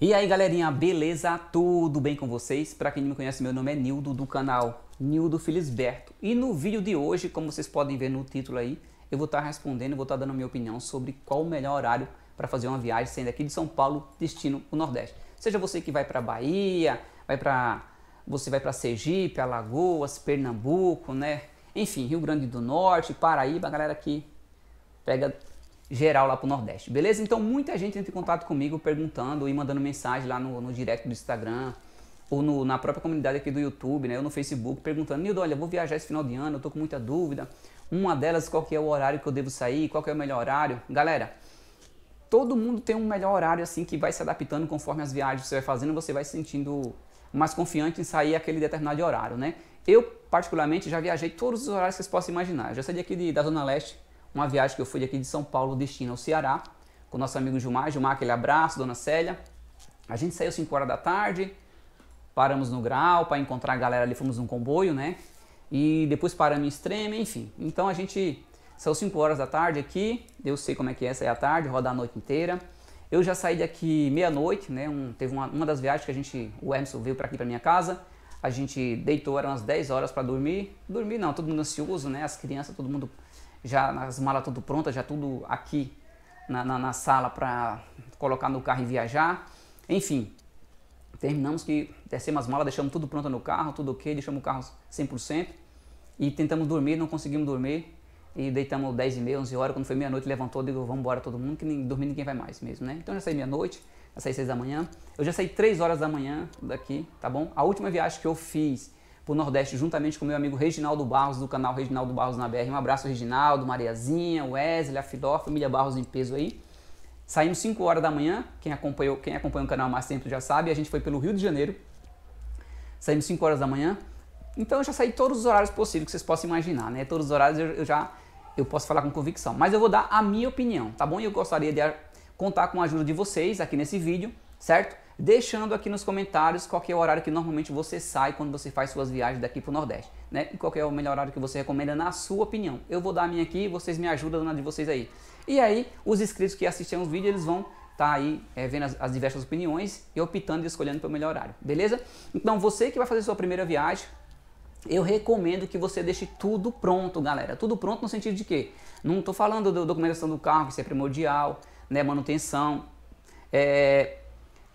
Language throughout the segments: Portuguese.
E aí galerinha, beleza? Tudo bem com vocês? Para quem não me conhece, meu nome é Nildo do canal Nildo Felisberto. E no vídeo de hoje, como vocês podem ver no título aí, eu vou estar tá respondendo, vou estar tá dando dando minha opinião sobre qual o melhor horário para fazer uma viagem saindo aqui de São Paulo, destino o Nordeste. Seja você que vai para Bahia, vai para você vai para Sergipe, Alagoas, Pernambuco, né? Enfim, Rio Grande do Norte, Paraíba, a galera que pega geral lá para o Nordeste, beleza? Então muita gente entra em contato comigo perguntando e mandando mensagem lá no, no direct do Instagram ou no, na própria comunidade aqui do YouTube, né, ou no Facebook, perguntando, Nildo, olha, vou viajar esse final de ano, eu tô com muita dúvida. Uma delas, qual que é o horário que eu devo sair, qual que é o melhor horário. Galera, todo mundo tem um melhor horário assim que vai se adaptando conforme as viagens que você vai fazendo, você vai se sentindo mais confiante em sair aquele determinado horário, né? Eu, particularmente, já viajei todos os horários que vocês possam imaginar. Eu já saí aqui de, da Zona Leste uma viagem que eu fui aqui de São Paulo, destino ao Ceará, com nosso amigo Gilmar. Gilmar, aquele abraço, dona Célia. A gente saiu 5 horas da tarde, paramos no grau para encontrar a galera ali, fomos num comboio, né? E depois paramos em extrema, enfim. Então a gente saiu 5 horas da tarde aqui, eu sei como é que é sair à tarde, rodar a noite inteira. Eu já saí daqui meia-noite, né? Um, teve uma, uma das viagens que a gente, o Emerson veio para aqui para minha casa. A gente deitou, eram umas 10 horas para dormir. Dormir não, todo mundo ansioso, né? As crianças, todo mundo já as malas tudo prontas, já tudo aqui na, na, na sala para colocar no carro e viajar. Enfim, terminamos que descemos as malas, deixamos tudo pronto no carro, tudo ok, deixamos o carro 100% e tentamos dormir, não conseguimos dormir e deitamos 10 e meia, 11 horas, quando foi meia-noite levantou, digo, vamos embora todo mundo, que nem, dormir ninguém vai mais mesmo, né? Então já saí meia-noite, já saí 6 da manhã, eu já saí 3 horas da manhã daqui, tá bom? A última viagem que eu fiz para o Nordeste, juntamente com meu amigo Reginaldo Barros, do canal Reginaldo Barros na BR. Um abraço, Reginaldo, Mariazinha, Wesley, a Filó, família Barros em peso aí. Saímos 5 horas da manhã, quem, acompanhou, quem acompanha o canal há mais tempo já sabe, a gente foi pelo Rio de Janeiro. Saímos 5 horas da manhã. Então eu já saí todos os horários possíveis que vocês possam imaginar, né? Todos os horários eu, eu já eu posso falar com convicção, mas eu vou dar a minha opinião, tá bom? E eu gostaria de contar com a ajuda de vocês aqui nesse vídeo certo? Deixando aqui nos comentários qual é o horário que normalmente você sai quando você faz suas viagens daqui para o Nordeste, né? E qual é o melhor horário que você recomenda na sua opinião. Eu vou dar a minha aqui e vocês me ajudam na de vocês aí. E aí, os inscritos que assistem os vídeos, eles vão tá aí é, vendo as, as, diversas opiniões e optando e escolhendo pelo melhor horário, beleza? Então você que vai fazer sua primeira viagem, eu recomendo que você deixe tudo pronto, galera. Tudo pronto no sentido de que não estou falando da do, documentação do carro, que isso é primordial, né, manutenção, é,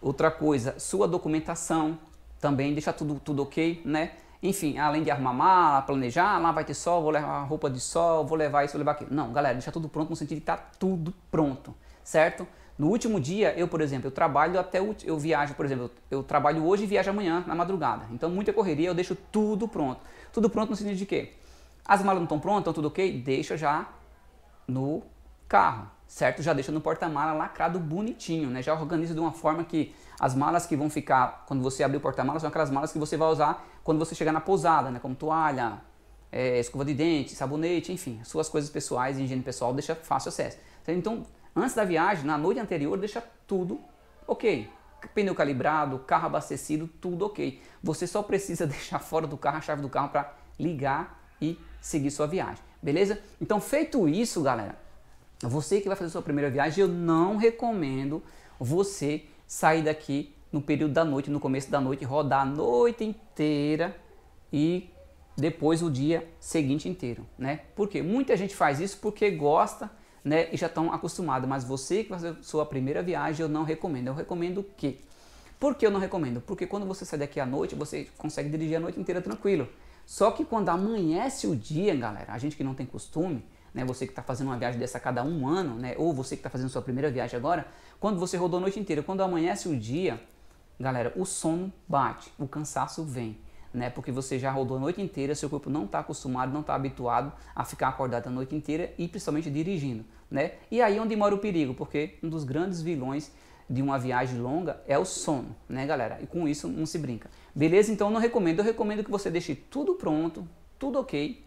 Outra coisa, sua documentação também, deixar tudo, tudo ok, né? Enfim, além de armar mala, planejar, ah, lá vai ter sol, vou levar roupa de sol, vou levar isso, vou levar aquilo. Não, galera, deixar tudo pronto no sentido de estar tá tudo pronto, certo? No último dia, eu, por exemplo, eu trabalho até o, eu viajo, por exemplo, eu trabalho hoje e viajo amanhã na madrugada. Então, muita correria, eu deixo tudo pronto. Tudo pronto no sentido de quê? As malas não estão prontas, estão tudo ok? Deixa já no carro certo? Já deixa no porta-mala lacrado bonitinho, né? Já organiza de uma forma que as malas que vão ficar quando você abrir o porta-malas são aquelas malas que você vai usar quando você chegar na pousada, né? Como toalha, é, escova de dente, sabonete, enfim, suas coisas pessoais, higiene pessoal, deixa fácil acesso. Então, antes da viagem, na noite anterior, deixa tudo ok. Pneu calibrado, carro abastecido, tudo ok. Você só precisa deixar fora do carro a chave do carro para ligar e seguir sua viagem, beleza? Então, feito isso, galera, você que vai fazer sua primeira viagem, eu não recomendo você sair daqui no período da noite, no começo da noite, rodar a noite inteira e depois o dia seguinte inteiro, né? Porque muita gente faz isso porque gosta, né? E já estão acostumados, mas você que vai fazer sua primeira viagem, eu não recomendo. Eu recomendo o quê? Por que eu não recomendo? Porque quando você sai daqui à noite, você consegue dirigir a noite inteira tranquilo. Só que quando amanhece o dia, galera, a gente que não tem costume, né, você que está fazendo uma viagem dessa a cada um ano, né, ou você que está fazendo sua primeira viagem agora, quando você rodou a noite inteira, quando amanhece o dia, galera, o sono bate, o cansaço vem. Né, porque você já rodou a noite inteira, seu corpo não está acostumado, não está habituado a ficar acordado a noite inteira e principalmente dirigindo. Né? E aí é onde mora o perigo, porque um dos grandes vilões de uma viagem longa é o sono, né, galera? E com isso não se brinca. Beleza? Então não recomendo. Eu recomendo que você deixe tudo pronto, tudo ok,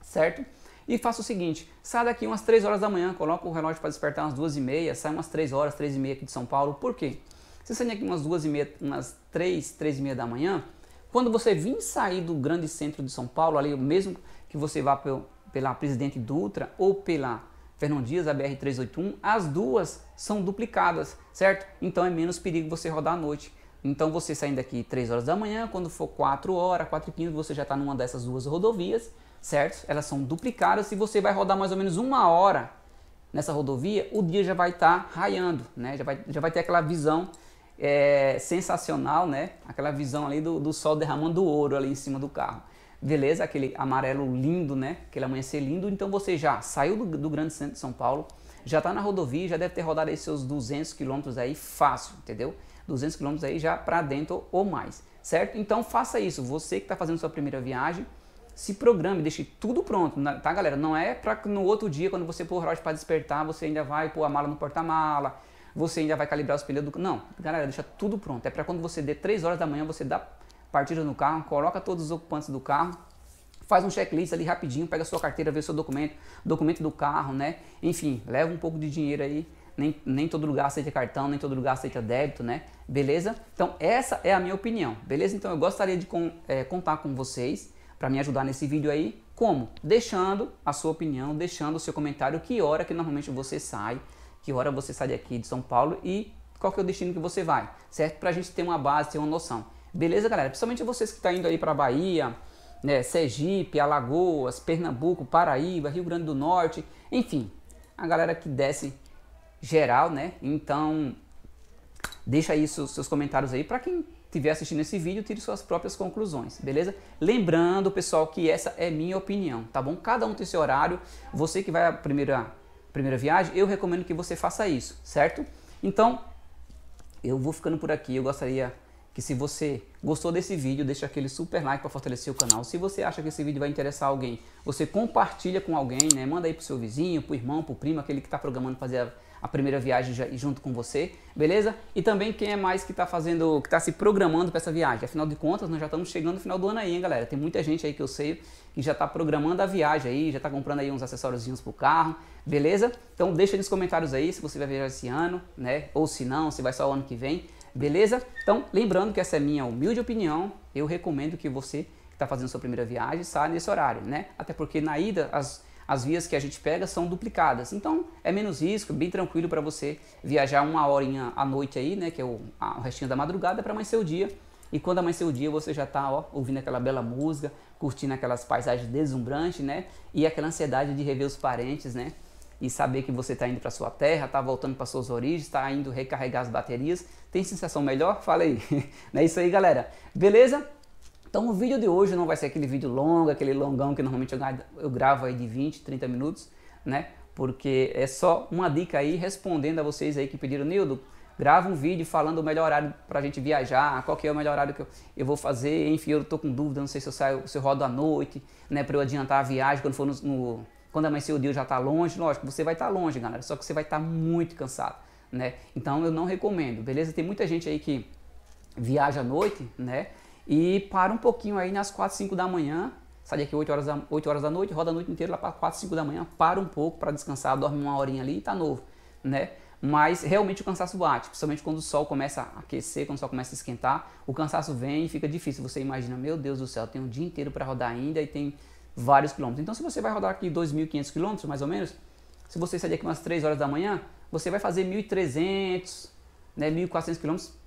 certo? E faça o seguinte, sai daqui umas 3 horas da manhã, coloca o relógio para despertar umas 2 e meia, sai umas 3 horas, 3 e meia aqui de São Paulo. Por quê? Você sai daqui umas 2 e meia, umas 3, 3 e meia da manhã, quando você vir sair do grande centro de São Paulo, ali mesmo que você vá pela Presidente Dutra ou pela Fernão Dias, a BR-381, as duas são duplicadas, certo? Então é menos perigo você rodar à noite. Então você saindo daqui 3 horas da manhã, quando for 4 horas, 4 e 15, você já está numa dessas duas rodovias certo? Elas são duplicadas e você vai rodar mais ou menos uma hora nessa rodovia, o dia já vai estar tá raiando, né? Já vai, já vai ter aquela visão é, sensacional, né? Aquela visão ali do, do sol derramando ouro ali em cima do carro. Beleza? Aquele amarelo lindo, né? Aquele amanhecer lindo. Então você já saiu do, do grande centro de São Paulo, já está na rodovia, já deve ter rodado aí seus 200 quilômetros aí fácil, entendeu? 200 quilômetros aí já para dentro ou mais, certo? Então faça isso. Você que está fazendo sua primeira viagem, se programe, deixe tudo pronto, tá galera? Não é para no outro dia, quando você pôr o relógio para despertar, você ainda vai pôr a mala no porta-mala, você ainda vai calibrar os pneus do... Não, galera, deixa tudo pronto. É para quando você der 3 horas da manhã, você dá partida no carro, coloca todos os ocupantes do carro, faz um checklist ali rapidinho, pega sua carteira, vê seu documento, documento do carro, né? Enfim, leva um pouco de dinheiro aí, nem, nem todo lugar aceita cartão, nem todo lugar aceita débito, né? Beleza? Então, essa é a minha opinião, beleza? Então, eu gostaria de é, contar com vocês para me ajudar nesse vídeo aí. Como? Deixando a sua opinião, deixando o seu comentário, que hora que normalmente você sai, que hora você sai daqui de São Paulo e qual que é o destino que você vai, certo? Para a gente ter uma base, ter uma noção. Beleza, galera? Principalmente vocês que estão tá indo aí para Bahia, né, Sergipe, Alagoas, Pernambuco, Paraíba, Rio Grande do Norte, enfim, a galera que desce geral, né? Então, deixa aí seus, seus comentários aí para quem estiver assistindo esse vídeo, tire suas próprias conclusões, beleza? Lembrando, pessoal, que essa é minha opinião, tá bom? Cada um tem seu horário. Você que vai à primeira, primeira viagem, eu recomendo que você faça isso, certo? Então, eu vou ficando por aqui. Eu gostaria que se você gostou desse vídeo, deixe aquele super like para fortalecer o canal. Se você acha que esse vídeo vai interessar alguém, você compartilha com alguém, né? Manda aí pro seu vizinho, pro irmão, pro primo, aquele que está programando fazer a a primeira viagem já, junto com você, beleza? E também quem é mais que está fazendo, que está se programando para essa viagem. Afinal de contas, nós já estamos chegando no final do ano aí, hein, galera? Tem muita gente aí que eu sei que já está programando a viagem aí, já está comprando aí uns acessórios pro carro, beleza? Então deixa nos comentários aí se você vai viajar esse ano, né? Ou se não, se vai só o ano que vem, beleza? Então lembrando que essa é minha humilde opinião, eu recomendo que você que está fazendo sua primeira viagem, saia nesse horário, né? Até porque na ida as as vias que a gente pega são duplicadas. Então é menos risco, bem tranquilo para você viajar uma horinha à noite aí, né? Que é o, a, o restinho da madrugada para amanhecer o dia. E quando amanhecer o dia, você já está ouvindo aquela bela música, curtindo aquelas paisagens deslumbrantes, né? E aquela ansiedade de rever os parentes, né? E saber que você está indo para sua terra, está voltando para suas origens, está indo recarregar as baterias. Tem sensação melhor? Fala aí. Não é isso aí, galera. Beleza? Então o vídeo de hoje não vai ser aquele vídeo longo, aquele longão que normalmente eu gravo aí de 20, 30 minutos, né? Porque é só uma dica aí respondendo a vocês aí que pediram, Nildo, grava um vídeo falando o melhor horário para a gente viajar, qual que é o melhor horário que eu, vou fazer, enfim, eu estou com dúvida, não sei se eu saio, se eu rodo à noite, né, para eu adiantar a viagem quando for no, no quando amanhecer o dia já tá longe, lógico, você vai estar tá longe, galera, só que você vai estar tá muito cansado, né? Então eu não recomendo, beleza? Tem muita gente aí que viaja à noite, né? E para um pouquinho aí nas 4, 5 da manhã, sai daqui 8 horas da, 8 horas da noite, roda a noite inteira lá para 4, 5 da manhã, para um pouco para descansar, dorme uma horinha ali e tá novo, né? Mas realmente o cansaço bate, principalmente quando o sol começa a aquecer, quando o sol começa a esquentar, o cansaço vem e fica difícil. Você imagina, meu Deus do céu, tem um dia inteiro para rodar ainda e tem vários quilômetros. Então se você vai rodar aqui 2.500 quilômetros, mais ou menos, se você sair daqui umas 3 horas da manhã, você vai fazer 1.300, né, 1.400 quilômetros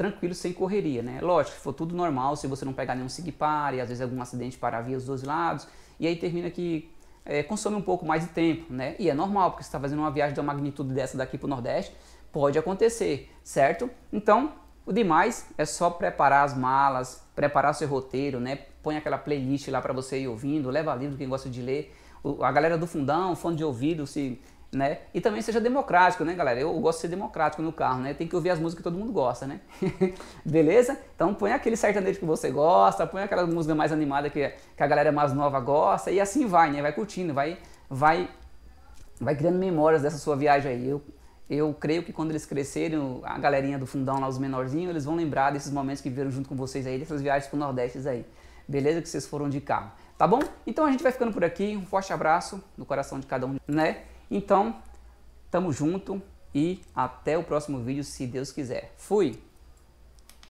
tranquilo, sem correria, né? Lógico, se for tudo normal, se você não pegar nenhum SIGPAR, às vezes algum acidente para via dos dois lados, e aí termina que é, consome um pouco mais de tempo, né? E é normal, porque você está fazendo uma viagem de uma magnitude dessa daqui para o Nordeste, pode acontecer, certo? Então, o demais é só preparar as malas, preparar seu roteiro, né? Põe aquela playlist lá para você ir ouvindo, leva livro quem gosta de ler. A galera do fundão, fone de ouvido, se né? E também seja democrático, né, galera? Eu gosto de ser democrático no carro, né? Tem que ouvir as músicas que todo mundo gosta, né? Beleza? Então põe aquele sertanejo que você gosta, põe aquela música mais animada que, que a galera mais nova gosta e assim vai, né? Vai curtindo, vai vai vai criando memórias dessa sua viagem aí. Eu eu creio que quando eles crescerem, a galerinha do fundão lá, os menorzinhos, eles vão lembrar desses momentos que viveram junto com vocês aí, dessas viagens pro Nordeste aí. Beleza? Que vocês foram de carro. Tá bom? Então a gente vai ficando por aqui. Um forte abraço no coração de cada um, né? Então, tamo junto e até o próximo vídeo, se Deus quiser. Fui!